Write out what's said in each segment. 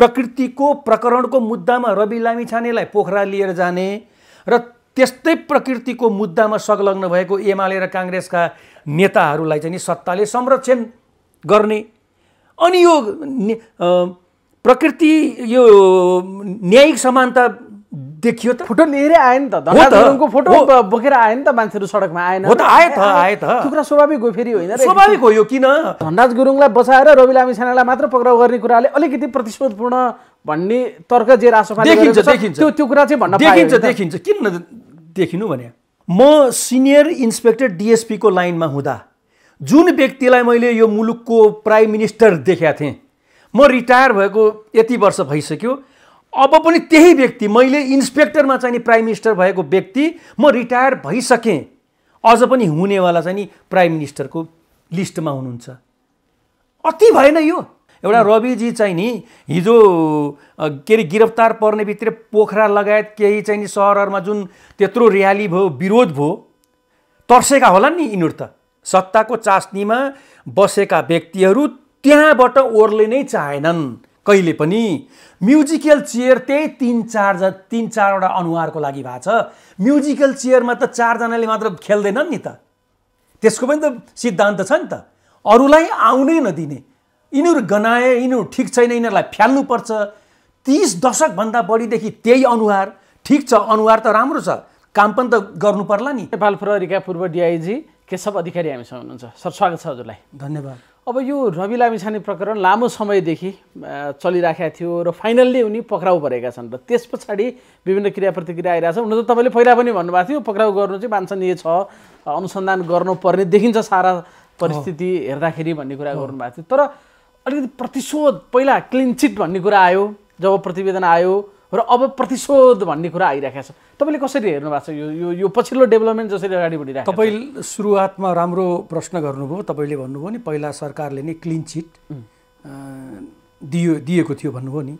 प्रकृतिको प्रकरणको मुद्दामा रवि लामिछानेलाई पोखरा लिएर जाने र त्यस्तै प्रकृतिको मुद्दामा संलग्न भएको एमाले र काङ्ग्रेसका नेताहरूलाई चाहिँ नि सत्ताले संरक्षण गर्ने अनि यो प्रकृति यो न्यायिक समानता देखियो त फोटो लिएरै आयो नि त फोटो बोकेर आयो नि त मान्छेहरू सडकमा आएन हो त आयो त आयो त त्यो स्वाभाविक हो फेरि होइन स्वाभाविक हो यो किन धनराज गुरुङलाई बसाएर रवि लामी सेनालाई मात्र पक्राउ गर्ने कुराले अलिकति प्रतिशोधपूर्ण भन्ने तर्क जे रासोमा देखिन्छ देखिन्छ त्यो त्यो कुरा चाहिँ भन्न देखिन्छ देखिन्छ किन देखिनु भने म सिनियर इन्सपेक्टर डिएसपीको लाइनमा हुँदा जुन व्यक्तिलाई मैले यो मुलुकको प्राइम मिनिस्टर देखाएको थिएँ म रिटायर भएको यति वर्ष भइसक्यो अब पनि त्यही व्यक्ति मैले इन्सपेक्टरमा चाहिँ नि प्राइम मिनिस्टर भएको व्यक्ति म रिटायर भइसकेँ अझ पनि हुनेवाला चाहिँ नि प्राइम मिनिस्टरको लिस्टमा हुनुहुन्छ अति भएन यो एउटा रविजी चाहिँ नि हिजो के अरे गिरफ्तार पर्ने बित्तिकै पोखरा लगायत केही चाहिँ नि सहरहरूमा जुन त्यत्रो र्याली भयो विरोध भयो तर्सेका होला नि यिनीहरू त सत्ताको चास्नीमा बसेका व्यक्तिहरू त्यहाँबाट ओर्ले नै चाहेनन् कहिले पनि म्युजिकल चेयर त्यही तिन चारज तिन चारवटा अनुहारको लागि भएको छ म्युजिकल चेयरमा त चारजनाले मात्र खेल्दैनन् नि त त्यसको पनि त सिद्धान्त छ नि त अरूलाई आउनै नदिने यिनीहरू गनाए यिनीहरू ठिक छैन यिनीहरूलाई फ्याल्नुपर्छ तिस दशकभन्दा बढीदेखि त्यही अनुहार ठिक छ अनुहार त राम्रो छ काम पनि त गर्नु पर्ला नि नेपाल प्रहरीका पूर्व डिआइजी केशव अधिकारी हामीसँग हुनुहुन्छ सर स्वागत छ हजुरलाई धन्यवाद अब यो रवि लामिछाने प्रकरण लामो समयदेखि चलिराखेको थियो र फाइनल्ली उनी पक्राउ परेका छन् र त्यस पछाडि विभिन्न क्रिया प्रतिक्रिया आइरहेको छ हुन त तपाईँले पहिला पनि भन्नुभएको थियो पक्राउ गर्नु चाहिँ वाञ्छनीय छ अनुसन्धान गर्नुपर्ने देखिन्छ सारा परिस्थिति हेर्दाखेरि भन्ने कुरा गर्नुभएको थियो तर अलिकति प्रतिशोध पहिला क्लिन चिट भन्ने कुरा आयो जब प्रतिवेदन आयो र अब प्रतिशोध भन्ने कुरा आइरहेको छ तपाईँले कसरी हेर्नु भएको छ यो यो पछिल्लो डेभलपमेन्ट जसरी अगाडि बढिरहेको तपाईँ सुरुवातमा राम्रो प्रश्न गर्नुभयो तपाईँले भन्नुभयो नि पहिला सरकारले नै क्लिन चिट दियो दिएको थियो भन्नुभयो नि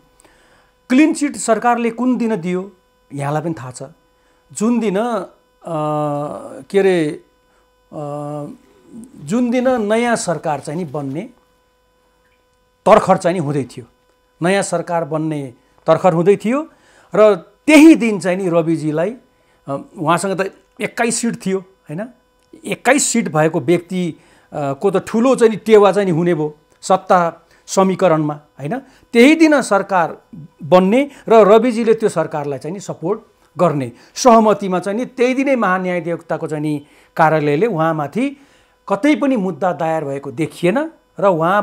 क्लिन चिट सरकारले कुन दिन दियो यहाँलाई पनि थाहा छ जुन दिन के अरे जुन दिन नयाँ सरकार चाहिँ नि बन्ने तर्खर चाहिँ नि हुँदै थियो नयाँ सरकार बन्ने तर्खर हुँदै थियो र त्यही दिन चाहिँ नि रविजीलाई उहाँसँग त एक्काइस सिट थियो होइन एक्काइस सिट भएको व्यक्ति को त ठुलो चाहिँ नि टेवा चाहिँ नि हुने भयो सत्ता समीकरणमा होइन त्यही दिन सरकार बन्ने र रविजीले त्यो सरकारलाई चाहिँ नि सपोर्ट गर्ने सहमतिमा चाहिँ नि त्यही दिनै महान्यायाधिवक्ताको चाहिँ नि कार्यालयले उहाँमाथि कतै पनि मुद्दा दायर भएको देखिएन र उहाँ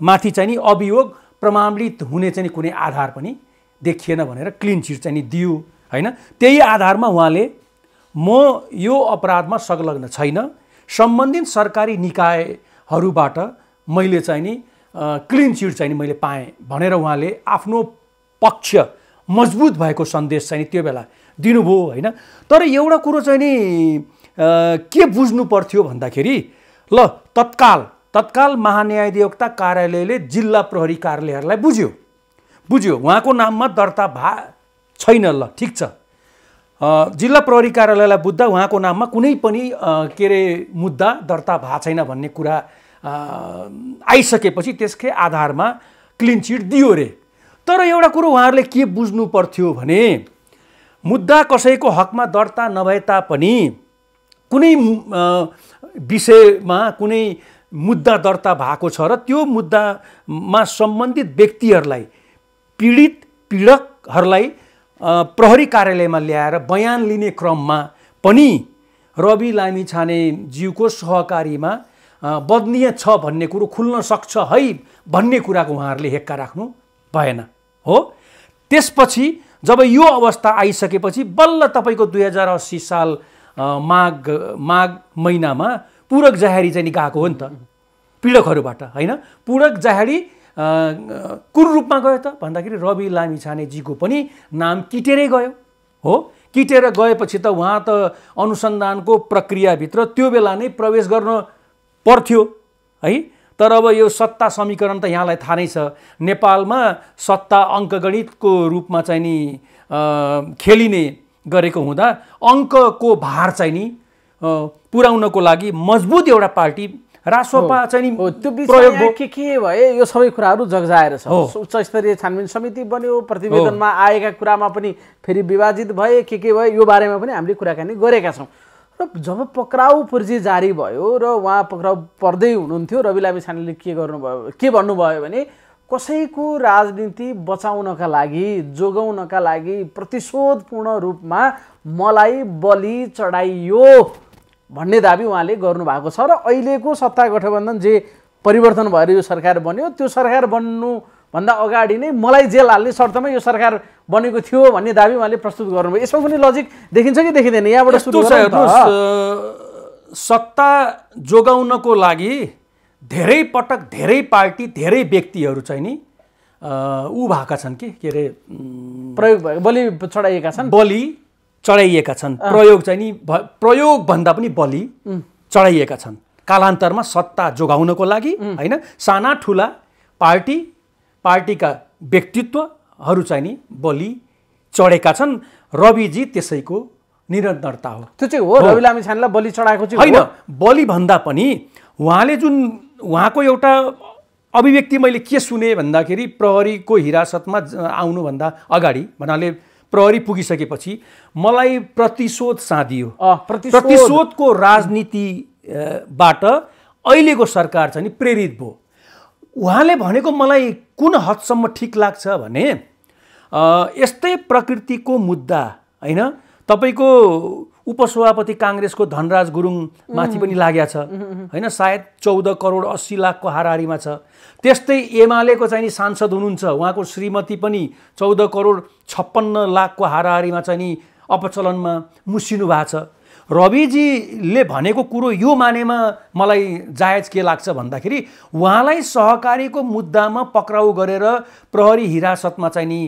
माथि चाहिँ नि अभियोग प्रमाणित हुने चाहिँ कुनै आधार पनि देखिएन भनेर क्लिन चिट चाहिँ नि दियो होइन त्यही आधारमा उहाँले म यो अपराधमा संलग्न छैन सम्बन्धित सरकारी निकायहरूबाट मैले चाहिँ नि क्लिन चिट चाहिँ नि मैले पाएँ भनेर उहाँले आफ्नो पक्ष मजबुत भएको सन्देश चाहिँ नि त्यो बेला दिनुभयो होइन तर एउटा कुरो चाहिँ नि के बुझ्नु पर्थ्यो भन्दाखेरि ल तत्काल तत्काल महान्यायाधिवक्ता कार्यालयले जिल्ला प्रहरी कार्यालयहरूलाई बुझ्यो बुझ्यो उहाँको नाममा दर्ता भा छैन ल ठिक छ जिल्ला प्रहरी कार्यालयलाई बुझ्दा उहाँको नाममा कुनै पनि के अरे मुद्दा दर्ता भएको छैन भन्ने कुरा आइसकेपछि त्यसकै आधारमा क्लिन चिट दियो रे तर एउटा कुरो उहाँहरूले के बुझ्नु पर्थ्यो भने मुद्दा कसैको हकमा दर्ता नभए तापनि कुनै विषयमा कुनै मुद्दा दर्ता भएको छ र त्यो मुद्दामा सम्बन्धित व्यक्तिहरूलाई पीडित पीडकहरूलाई प्रहरी कार्यालयमा ल्याएर बयान लिने क्रममा पनि रवि लामिछाने ज्यूको सहकारीमा बदनीय छ भन्ने कुरो खुल्न सक्छ है भन्ने कुराको उहाँहरूले हेक्का राख्नु भएन हो त्यसपछि जब यो अवस्था आइसकेपछि बल्ल तपाईँको दुई हजार अस्सी साल माघ माघ महिनामा पूरक जाहारी चाहिँ निकाएको हो नि त पीडकहरूबाट होइन पूरक जाहारी कुन रूपमा गयो त भन्दाखेरि रवि लामी छानेजीको पनि नाम किटेरै गयो हो किटेर गएपछि त उहाँ त अनुसन्धानको प्रक्रियाभित्र त्यो बेला नै प्रवेश गर्न पर्थ्यो है तर अब यो सत्ता समीकरण त यहाँलाई थाहा नै छ नेपालमा सत्ता अङ्कगणितको रूपमा चाहिँ नि खेलिने गरेको हुँदा अङ्कको भार चाहिँ नि पुर्याउनको लागि मजबुत एउटा पार्टी रासोपा चाहिँ त्यो प्रयोग के के भए यो सबै कुराहरू जगजाएर छ उच्च स्तरीय छानबिन समिति बन्यो प्रतिवेदनमा आएका कुरामा पनि फेरि विभाजित भए के के भयो यो बारेमा पनि हामीले कुराकानी गरेका छौँ र जब पक्राउ पुर्जी जारी भयो र उहाँ पक्राउ पर्दै हुनुहुन्थ्यो रवि लामी छानेले के गर्नुभयो के भन्नुभयो भने कसैको राजनीति बचाउनका लागि जोगाउनका लागि प्रतिशोधपूर्ण रूपमा मलाई बलि चढाइयो भन्ने दाबी उहाँले गर्नुभएको छ र अहिलेको सत्ता गठबन्धन जे परिवर्तन भएर यो सरकार बन्यो त्यो सरकार बन्नुभन्दा अगाडि नै मलाई जेल हाल्ने शर्तमा यो सरकार बनेको थियो भन्ने दाबी उहाँले प्रस्तुत गर्नुभयो यसमा पनि लजिक देखिन्छ कि देखिँदैन यहाँबाट सुरु सत्ता जोगाउनको लागि धेरै पटक धेरै पार्टी धेरै व्यक्तिहरू चाहिँ नि ऊ भएका छन् कि के अरे प्रयोग बलि चढाइएका छन् बलि चढाइएका छन् प्रयोग चाहिँ नि प्रयोगभन्दा पनि बलि चढाइएका छन् कालान्तरमा सत्ता जोगाउनको लागि होइन साना ठुला पार्टी पार्टीका व्यक्तित्वहरू चाहिँ नि बलि चढेका छन् रविजी त्यसैको निरन्तरता हो त्यो चाहिँ हो रवि लामी छानेलाई बलि चढाएको चाहिँ होइन बलिभन्दा पनि उहाँले जुन उहाँको एउटा अभिव्यक्ति मैले के सुने भन्दाखेरि प्रहरीको हिरासतमा आउनुभन्दा अगाडि भन्नाले प्रहरी पुगिसकेपछि मलाई प्रतिशोध साधियो प्रतिशोधको राजनीतिबाट अहिलेको सरकार चाहिँ प्रेरित भयो उहाँले भनेको मलाई कुन हदसम्म ठिक लाग्छ भने यस्तै प्रकृतिको मुद्दा होइन तपाईँको उपसभापति काङ्ग्रेसको धनराज गुरुङ माथि पनि लागेको छ होइन सायद चौध करोड अस्सी लाखको हाराहारीमा छ त्यस्तै एमालेको चाहिँ नि सांसद हुनुहुन्छ उहाँको श्रीमती पनि चौध करोड छप्पन्न लाखको हाराहारीमा चाहिँ नि अपचलनमा मुसिनु भएको छ रविजीले भनेको कुरो यो मानेमा मलाई जायज के लाग्छ भन्दाखेरि उहाँलाई सहकारीको मुद्दामा पक्राउ गरेर प्रहरी हिरासतमा चाहिँ नि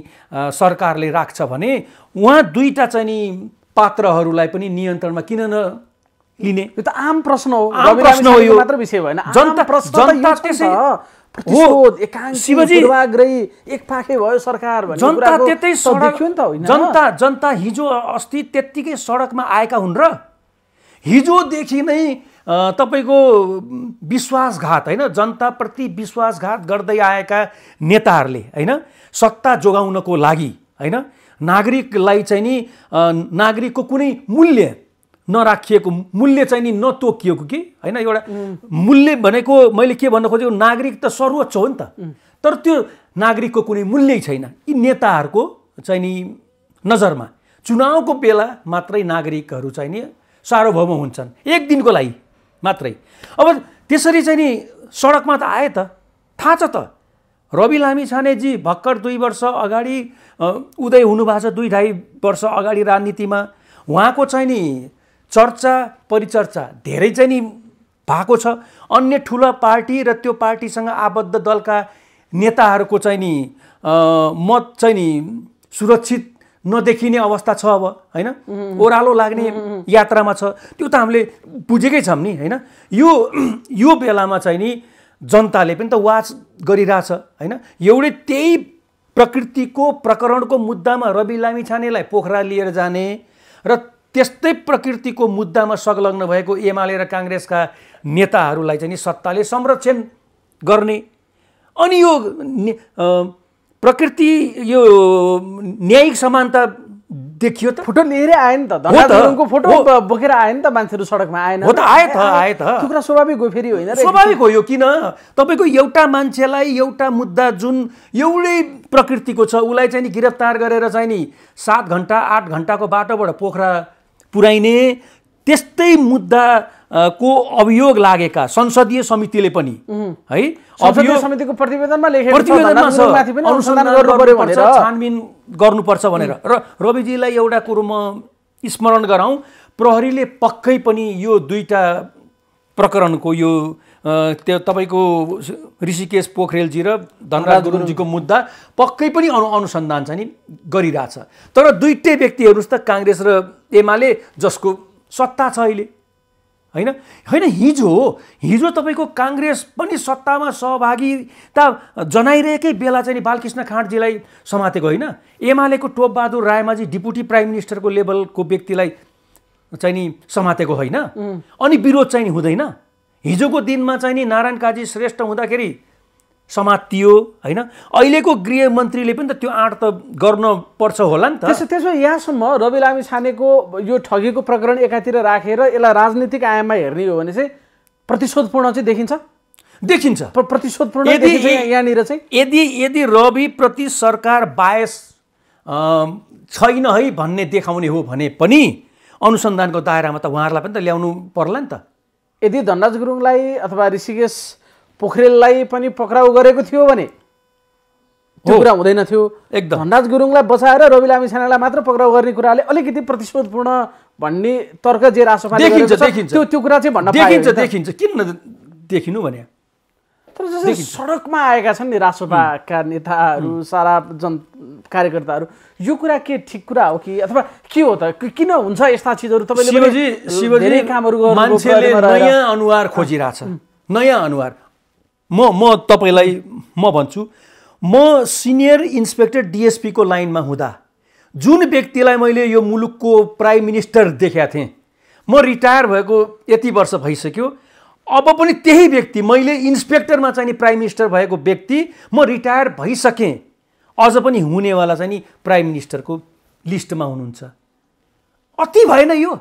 सरकारले राख्छ भने उहाँ दुईवटा चाहिँ नि पात्रहरूलाई पनि नियन्त्रणमा किन न लिने यो त आम प्रश्न हो आम प्रश्न हो यो मात्र विषय भएन जनता जनता त्यसै जनता जनता हिजो अस्ति त्यत्तिकै सडकमा आएका हुन् र हिजोदेखि नै तपाईँको विश्वासघात होइन जनताप्रति विश्वासघात गर्दै आएका नेताहरूले होइन सत्ता जोगाउनको लागि होइन नागरिकलाई चाहिँ नि नागरिकको कुनै मूल्य नराखिएको मूल्य चाहिँ नि नतोकिएको कि होइन एउटा मूल्य भनेको मैले के भन्न खोजेको नागरिक त सर्वोच्च हो नि त तर त्यो नागरिकको कुनै मूल्य छैन यी नेताहरूको चाहिँ नि नजरमा चुनावको बेला मात्रै नागरिकहरू चाहिँ नि सार्वभौम हुन्छन् एक दिनको लागि मात्रै अब त्यसरी चाहिँ नि सडकमा त आए त थाहा छ त रवि लामी छानेजी भर्खर दुई वर्ष अगाडि उदय हुनुभएको छ दुई ढाई वर्ष अगाडि राजनीतिमा उहाँको चाहिँ नि चर्चा परिचर्चा धेरै चाहिँ नि भएको छ अन्य ठुला पार्टी र त्यो पार्टीसँग आबद्ध दलका नेताहरूको चाहिँ नि मत चाहिँ नि सुरक्षित नदेखिने अवस्था छ अब होइन ओह्रालो लाग्ने यात्रामा छ त्यो त हामीले बुझेकै छौँ नि होइन यो यो बेलामा चाहिँ नि जनताले पनि त वाच गरिरहेछ होइन एउटै त्यही प्रकृतिको प्रकरणको मुद्दामा रवि लामी छानेलाई पोखरा लिएर जाने र त्यस्तै प्रकृतिको मुद्दामा संलग्न भएको एमाले र काङ्ग्रेसका नेताहरूलाई चाहिँ नि सत्ताले संरक्षण गर्ने अनि यो प्रकृति यो न्यायिक समानता देखियो त फोटो लिएरै आयो नि त फोटो बोकेर आयो नि त मान्छेहरू सडकमा आएन हो त आयो त आयो त त्यो स्वाभाविक हो फेरि होइन स्वाभाविक हो यो किन तपाईँको एउटा मान्छेलाई एउटा मुद्दा जुन एउटै प्रकृतिको छ उसलाई चाहिँ नि गिरफ्तार गरेर चाहिँ नि सात घन्टा आठ घन्टाको बाटोबाट पोखरा पुर्याइने त्यस्तै मुद्दा को अभियोग लागेका संसदीय समितिले पनि है समितिको प्रतिवेदनमा छानबिन गर्नुपर्छ भनेर र रविजीलाई एउटा कुरो म स्मरण गराउँ प्रहरीले पक्कै पनि यो दुईवटा प्रकरणको यो त्यो तपाईँको ऋषिकेश पोखरेलजी र धनराज गुरुङजीको मुद्दा पक्कै पनि अनु अनुसन्धान चाहिँ नि गरिरहेछ तर दुइटै व्यक्ति हेर्नुहोस् त काङ्ग्रेस र एमाले जसको सत्ता छ अहिले होइन होइन हिजो हिजो तपाईँको काङ्ग्रेस पनि सत्तामा सहभागिता जनाइरहेकै बेला चाहिँ नि बालकृष्ण खाँडजीलाई समातेको होइन एमालेको टोपबहादुर रायमाझी डिपुटी प्राइम मिनिस्टरको लेभलको व्यक्तिलाई चाहिँ नि समातेको होइन अनि विरोध चाहिँ नि हुँदैन हिजोको दिनमा चाहिँ नि नारायण काजी श्रेष्ठ हुँदाखेरि समातियो होइन अहिलेको गृहमन्त्रीले पनि त त्यो आँट त गर्नुपर्छ होला नि त त्यसो त्यसो यहाँसम्म रवि लामी छानेको यो ठगेको प्रकरण एकातिर राखेर यसलाई राजनीतिक आयाममा हेर्ने हो भने चाहिँ प्रतिशोधपूर्ण चाहिँ देखिन्छ देखिन्छ प्रतिशोधपूर्ण यदि यहाँनिर चाहिँ यदि यदि रविप्रति सरकार बायस छैन है भन्ने देखाउने हो भने पनि अनुसन्धानको दायरामा त उहाँहरूलाई पनि त ल्याउनु पर्ला नि त यदि धनराज गुरुङलाई अथवा ऋषिकेश पोखरेललाई पनि पक्राउ गरेको थियो भने त्यो कुरा हुँदैन थियो एकदम धनराज गुरुङलाई बसाएर रवि लामी सेनालाई मात्र पक्राउ गर्ने कुराले अलिकति प्रतिशोधपूर्ण भन्ने तर्क जे रासोपा देखिन्छ त्यो त्यो कुरा चाहिँ भन्न देखिन्छ देखिन्छ किन देखिनु भने तर जस्तै सडकमा आएका छन् नि रासोपाका नेताहरू सारा जन कार्यकर्ताहरू यो कुरा के ठिक कुरा हो कि अथवा के हो त किन हुन्छ यस्ता चिजहरू तपाईँले मान्छेले नयाँ अनुहार खोजिरहेछ नयाँ अनुहार म म तपाईँलाई म भन्छु म सिनियर इन्सपेक्टर डिएसपीको लाइनमा हुँदा जुन व्यक्तिलाई मैले यो मुलुकको प्राइम मिनिस्टर देखाएको थिएँ म रिटायर भएको यति वर्ष भइसक्यो अब पनि त्यही व्यक्ति मैले इन्सपेक्टरमा चाहिँ प्राइम मिनिस्टर भएको व्यक्ति म रिटायर भइसकेँ अझ पनि हुनेवाला चाहिँ नि प्राइम मिनिस्टरको लिस्टमा हुनुहुन्छ अति भएन यो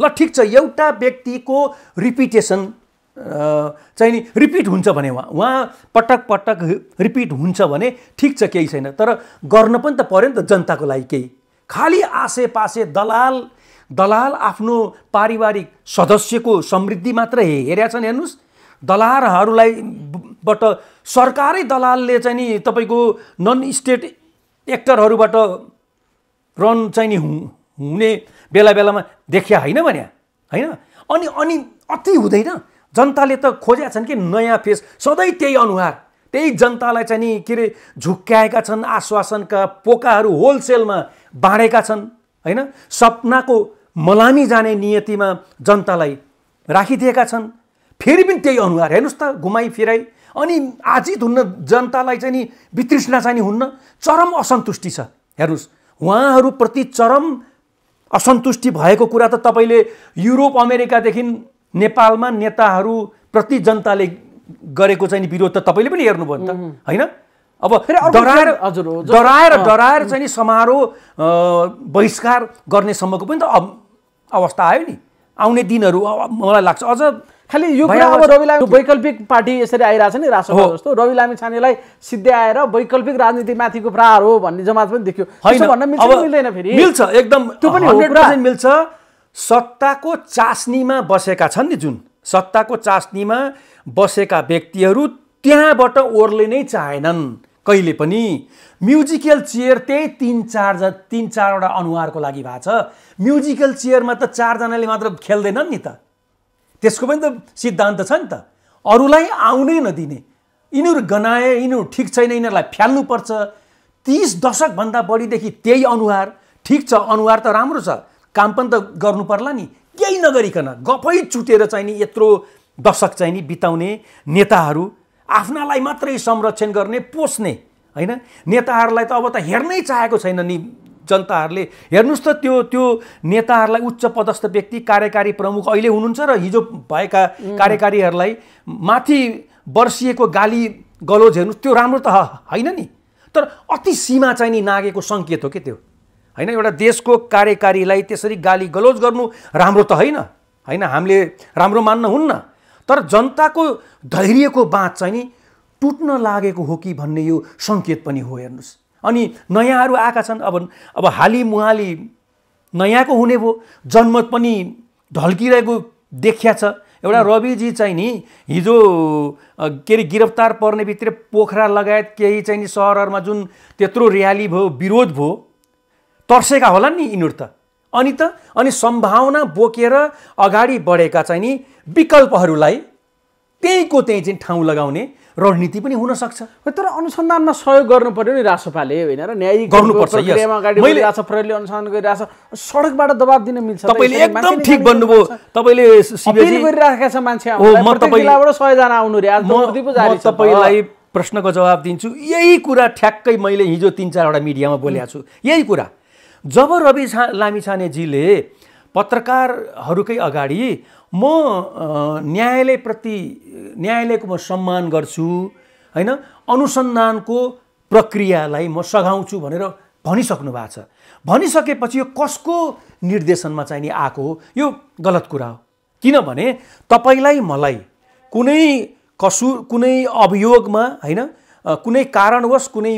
ल ठिक छ एउटा व्यक्तिको रिपिटेसन चाहिँ नि रिपिट हुन्छ भने उहाँ उहाँ पटक पटक रिपिट हुन्छ भने ठिक छ केही छैन तर गर्न पनि त पऱ्यो नि त जनताको लागि केही खालि आसे पासे दलाल दलाल आफ्नो पारिवारिक सदस्यको समृद्धि मात्र हेरेका छन् हेर्नुहोस् दलालहरूलाई बाट सरकारै दलालले चाहिँ नि तपाईँको नन स्टेट एक्टरहरूबाट रन चाहिँ नि हुने बेला बेलामा देखिया होइन भने होइन अनि अनि अति हुँदैन जनताले त खोजेका छन् कि नयाँ फेस सधैँ त्यही अनुहार त्यही जनतालाई चाहिँ नि के अरे झुक्क्याएका छन् आश्वासनका पोकाहरू होलसेलमा बाँडेका छन् होइन सपनाको मलामी जाने नियतिमा जनतालाई राखिदिएका छन् फेरि पनि त्यही अनुहार हेर्नुहोस् त घुमाइ फिराइ अनि आजित हुन्न जनतालाई चाहिँ नि वितृष्णा चाहिँ नि हुन्न चरम असन्तुष्टि छ हेर्नुहोस् उहाँहरूप्रति चरम असन्तुष्टि भएको कुरा त तपाईँले युरोप अमेरिकादेखि नेपालमा नेताहरू प्रति जनताले गरेको चाहिँ विरोध त तपाईँले पनि हेर्नुभयो नि त होइन अब डराएर हजुर डराएर डराएर चाहिँ नि समारोह बहिष्कार गर्ने सम्मको पनि त अवस्था आयो नि आउने दिनहरू मलाई लाग्छ अझ खालि यो कुरा अब रवि लामी वैकल्पिक पार्टी यसरी आइरहेछ नि राष्ट्रपति जस्तो रवि लामी छानेलाई सिद्धै आएर वैकल्पिक राजनीतिमाथिको प्रहार हो भन्ने जमात पनि देखियो मिल्दैन फेरि मिल्छ एकदम त्यो पनि मिल्छ सत्ताको चास्नीमा बसेका छन् नि जुन सत्ताको चास्नीमा बसेका व्यक्तिहरू त्यहाँबाट ओर्ले नै चाहेनन् कहिले पनि म्युजिकल चेयर त्यही तिन चार तिन चारवटा अनुहारको लागि भएको छ म्युजिकल चेयरमा त चारजनाले मात्र खेल्दैनन् नि त त्यसको पनि त सिद्धान्त छ नि त अरूलाई आउनै नदिने यिनीहरू गनाए यिनीहरू ठिक छैन यिनीहरूलाई फ्याल्नुपर्छ तिस दशकभन्दा बढीदेखि त्यही अनुहार ठिक छ अनुहार त राम्रो छ काम पनि त गर्नु पर्ला नि केही नगरिकन गफै चुटेर चाहिँ नि यत्रो दशक चाहिँ नि बिताउने नेताहरू आफ्नालाई मात्रै संरक्षण गर्ने पोस्ने होइन नेताहरूलाई त अब त हेर्नै चाहेको छैन नि जनताहरूले हेर्नुहोस् त त्यो त्यो नेताहरूलाई उच्च पदस्थ व्यक्ति कार्यकारी प्रमुख अहिले हुनुहुन्छ र हिजो भएका कार्यकारीहरूलाई माथि वर्षिएको गाली गलोज हेर्नुहोस् त्यो राम्रो त होइन नि तर अति सीमा चाहिँ नि नागेको सङ्केत हो कि त्यो होइन एउटा देशको कार्यकारीलाई त्यसरी गाली गलोज गर्नु राम्रो त होइन होइन हामीले राम्रो मान्न हुन्न तर जनताको धैर्यको बाँध चाहिँ नि टुट्न लागेको हो कि भन्ने यो सङ्केत पनि हो हेर्नुहोस् अनि नयाँहरू आएका छन् अब अब हाली मुहाली नयाँको हुने भयो जनमत पनि ढल्किरहेको देखिया छ एउटा रविजी चाहिँ नि हिजो के अरे गिरफ्तार पर्ने बित्तिकै पोखरा लगायत केही चाहिँ नि सहरहरूमा जुन त्यत्रो र्याली भयो विरोध भयो तर्सेका होला नि यिनीहरू त अनि त अनि सम्भावना बोकेर अगाडि बढेका चाहिँ नि विकल्पहरूलाई त्यहीँको त्यहीँ चाहिँ ठाउँ लगाउने रणनीति पनि हुनसक्छ तर अनुसन्धानमा सहयोग गर्नु पर्यो नि रासोपाले होइन र न्याय गर्नुपर्छ प्रहरीले अनुसन्धान गरिरहेको सडकबाट दबाब दिन मिल्छ तपाईँले एकदम ठिक भन्नुभयो तपाईँले गरिराखेका छ मान्छे सयजना आउनु रे तपाईँलाई प्रश्नको जवाब दिन्छु यही कुरा ठ्याक्कै मैले हिजो तिन चारवटा मिडियामा बोलेको छु यही कुरा जब रवि छा लामिछानेजीले पत्रकारहरूकै अगाडि म न्यायालयप्रति न्यायालयको म सम्मान गर्छु होइन अनुसन्धानको प्रक्रियालाई म सघाउँछु भनेर भनिसक्नु भएको छ भनिसकेपछि यो कसको निर्देशनमा चाहिने आएको हो यो गलत कुरा हो किनभने तपाईँलाई मलाई कुनै कसुर कुनै अभियोगमा होइन कुनै कारणवश कुनै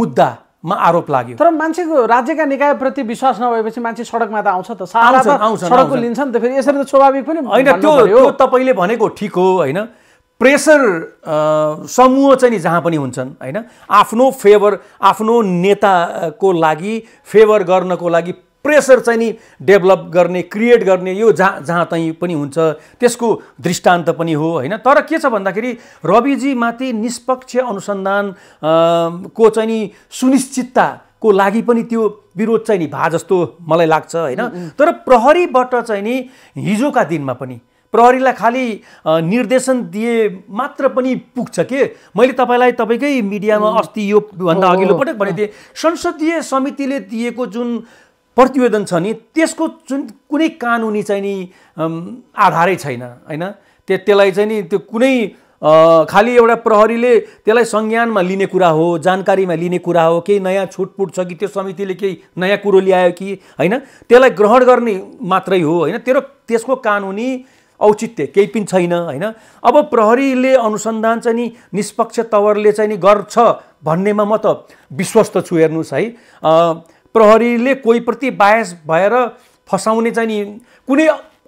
मुद्दा मा आरोप लाग्यो तर मान्छेको राज्यका निकायप्रति विश्वास नभएपछि मान्छे सडकमा त आउँछ त सडक सडकको लिन्छ नि त फेरि यसरी त स्वाभाविक पनि होइन त्यो तपाईँले भनेको ठिक हो होइन प्रेसर समूह चाहिँ नि जहाँ पनि हुन्छन् होइन आफ्नो फेभर आफ्नो नेताको लागि फेभर गर्नको लागि प्रेसर चाहिँ नि डेभलप गर्ने क्रिएट गर्ने यो जहाँ जहाँ तहीँ पनि हुन्छ त्यसको दृष्टान्त पनि हो होइन तर के छ भन्दाखेरि रविजीमाथि निष्पक्ष अनुसन्धान को चाहिँ नि सुनिश्चितता को लागि पनि त्यो विरोध चाहिँ नि भा जस्तो मलाई लाग्छ होइन तर प्रहरीबाट चाहिँ नि हिजोका दिनमा पनि प्रहरीलाई खालि निर्देशन दिए मात्र पनि पुग्छ के मैले तपाईँलाई तपाईँकै मिडियामा अस्ति यो भन्दा अघिल्लो पटक भनेको थिएँ संसदीय समितिले दिएको जुन प्रतिवेदन छ नि त्यसको जुन कुनै कानुनी चाहिँ नि आधारै छैन होइन त्यो त्यसलाई चाहिँ नि त्यो कुनै खालि एउटा प्रहरीले त्यसलाई संज्ञानमा लिने कुरा हो जानकारीमा लिने कुरा हो केही नयाँ छुटपुट छ कि त्यो समितिले केही नयाँ कुरो ल्यायो कि होइन त्यसलाई ग्रहण गर्ने मात्रै हो होइन तेरो त्यसको कानुनी औचित्य केही पनि छैन होइन अब प्रहरीले अनुसन्धान चाहिँ नि निष्पक्ष तवरले चाहिँ नि गर्छ भन्नेमा म त विश्वस्त छु हेर्नुहोस् है प्रहरीले कोहीप्रति बायस भएर फसाउने चाहिँ नि कुनै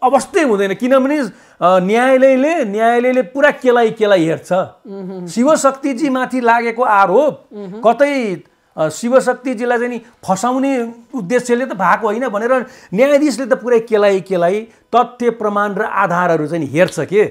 अवस्थै हुँदैन किनभने न्यायालयले न्यायालयले पुरा केलाई केलाई हेर्छ शिवशक्तिजीमाथि लागेको आरोप कतै शिवशक्तिजीलाई चाहिँ नि फसाउने उद्देश्यले त भएको होइन भनेर न्यायाधीशले त पुरै केलाई केलाई तथ्य प्रमाण र आधारहरू चाहिँ हेर्छ के